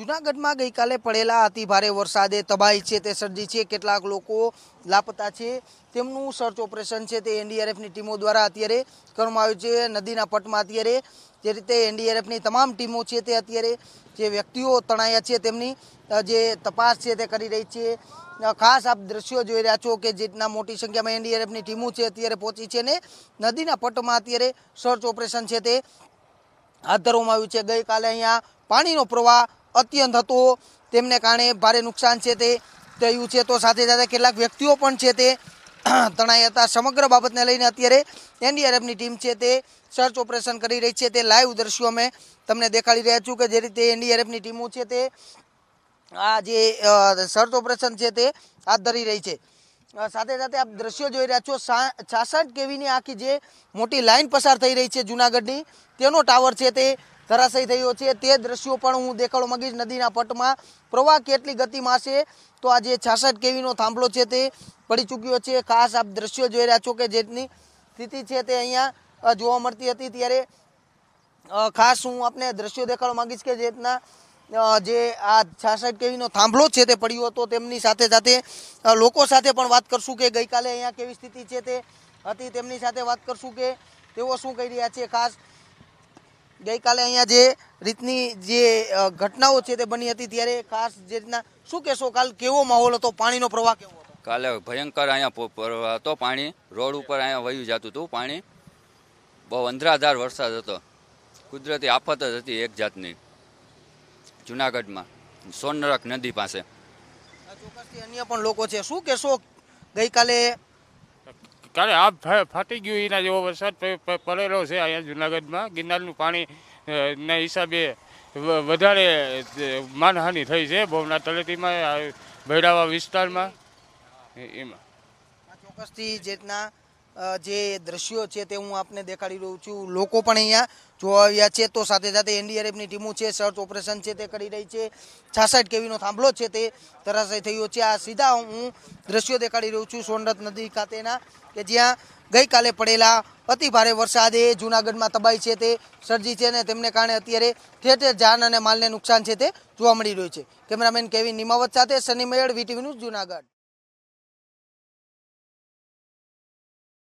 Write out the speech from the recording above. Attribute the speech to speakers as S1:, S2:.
S1: જૂનાગઢમાં ગઈકાલે પડેલા અતિ ભારે વરસાદે તબાહી છે તે સર્જી છે કેટલાક લોકો લાપતા છે તેમનું સર્ચ ઓપરેશન છે તે એનડીઆરએફની ટીમો દ્વારા અત્યારે કરવામાં આવ્યું છે નદીના પટમાં અત્યારે જે રીતે એનડીઆરએફની તમામ ટીમો છે તે અત્યારે જે વ્યક્તિઓ તણાયા છે તેમની જે તપાસ છે તે કરી રહી છે ખાસ આપ દ્રશ્યો જોઈ રહ્યા છો કે જેટલા મોટી સંખ્યામાં એનડીઆરએફની ટીમો છે અત્યારે પહોંચી છે ને નદીના પટમાં અત્યારે સર્ચ ઓપરેશન છે તે હાથ ધરવામાં આવ્યું છે ગઈકાલે અહીંયા પાણીનો પ્રવાહ અત્યંત હતો તેમને કારણે ભારે નુકસાન છે તે થયું છે તો સાથે સાથે કેટલાક વ્યક્તિઓ પણ છે તે તણાઈ હતા સમગ્ર બાબતને લઈને અત્યારે એનડીઆરએફની ટીમ છે તે સર્ચ ઓપરેશન કરી રહી છે તે લાઈવ દ્રશ્યો અમે તમને દેખાડી રહ્યા છું કે જે રીતે એનડીઆરએફની ટીમો છે તે આ જે સર્ચ ઓપરેશન છે તે હાથ ધરી રહી છે સાથે સાથે આપ દ્રશ્યો જોઈ રહ્યા છો છાસઠ કેવીની આખી જે મોટી લાઇન પસાર થઈ રહી છે જુનાગઢની તેનો ટાવર છે તે ધરાશય થયો છે તે દ્રશ્યો પણ હું દેખાડો માંગીશ નદીના પટમાં પ્રવાહ કેટલી ગતિમાં હશે તો આ જે છાસઠ કેવીનો થાંભલો છે તે પડી ચૂક્યો છે ખાસ આપ દ્રશ્યો જોઈ રહ્યા છો કે જેની સ્થિતિ છે તે અહીંયા જોવા મળતી હતી ત્યારે ખાસ હું આપને દ્રશ્યો દેખાડવા માંગીશ કે જે જે આ છાસઠ કેવીનો થાંભલો છે તે પડ્યો હતો તેમની સાથે સાથે લોકો સાથે પણ વાત કરશું કે ગઈકાલે અહીંયા કેવી સ્થિતિ છે તે હતી તેમની સાથે વાત કરશું કે તેઓ શું કહી રહ્યા છે ખાસ ગઈકાલે અહીંયા જે રીતની જે ઘટનાઓ છે તે બની હતી ત્યારે ખાસ જે રીતના શું કહેશો કાલ કેવો માહોલ હતો પાણીનો પ્રવાહ કેવો કાલે ભયંકર અહીંયા હતો પાણી રોડ ઉપર અહીંયા વહ્યું જતું હતું પાણી બહુ અંધરાધાર વરસાદ હતો કુદરતી આફત જ હતી એક જાતની જુનાગઢમાં સોનરખ નદી પાસે અન્ય પણ લોકો છે શું કહેશો ગઈકાલે કાલે આ ફાટી ગયું એના જેવો વરસાદ પડેલો છે અહીંયા જુનાગઢમાં ગિરનારનું પાણી ના હિસાબે વધારે માનહાનિ થઈ છે ભવના તળેટીમાં ભૈરાવા વિસ્તારમાં એમાં ચોક્કસથી જે રીતના જે દ્રશ્યો છે તે હું આપને દેખાડી રહ્યો છું લોકો પણ અહીંયા જોવા આવ્યા છે તો સાથે સાથે એનડીઆરએફની ટીમો છે સર્ચ ઓપરેશન છે તે કરી રહી છે છાસઠ કેવીનો થાંભલો છે તે ધરાશય થયો છે આ સીધા હું દ્રશ્યો દેખાડી રહ્યું છું સોનરથ નદી ખાતેના કે જ્યાં ગઈકાલે પડેલા અતિ ભારે વરસાદે જૂનાગઢમાં તબાઈ છે તે સર્જી છે અને તેમને કારણે અત્યારે ઠેર ઠેર જાન અને માલને નુકસાન છે તે જોવા મળી રહ્યું છે કેમેરામેન કેવી નિમાવત સાથે સની મેયડ વીટીવી ન્યૂઝ જૂનાગઢ